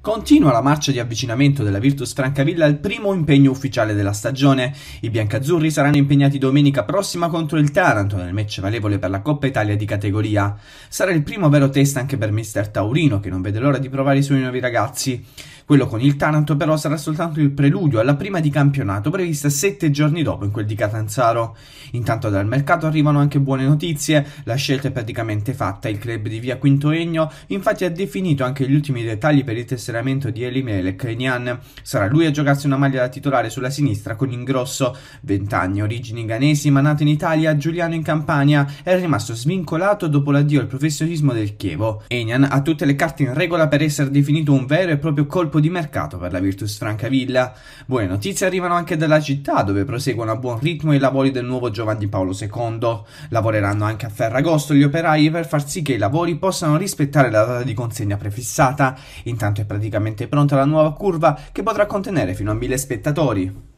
Continua la marcia di avvicinamento della Virtus Francavilla al primo impegno ufficiale della stagione. I biancazzurri saranno impegnati domenica prossima contro il Taranto nel match valevole per la Coppa Italia di categoria. Sarà il primo vero test anche per mister Taurino che non vede l'ora di provare i suoi nuovi ragazzi. Quello con il Taranto però sarà soltanto il preludio alla prima di campionato prevista sette giorni dopo in quel di Catanzaro. Intanto dal mercato arrivano anche buone notizie, la scelta è praticamente fatta, il club di via Quinto Egno infatti ha definito anche gli ultimi dettagli per il test tesseramento di Elimelech Enian. Sarà lui a giocarsi una maglia da titolare sulla sinistra con ingrosso. 20 anni, origini ghanesi, ma nato in Italia, Giuliano in Campania, è rimasto svincolato dopo l'addio al professionismo del Chievo. Enian ha tutte le carte in regola per essere definito un vero e proprio colpo di mercato per la Virtus Francavilla. Buone notizie arrivano anche dalla città, dove proseguono a buon ritmo i lavori del nuovo Giovanni Paolo II. Lavoreranno anche a Ferragosto gli operai per far sì che i lavori possano rispettare la data di consegna prefissata. Intanto è presente praticamente pronta la nuova curva che potrà contenere fino a 1000 spettatori.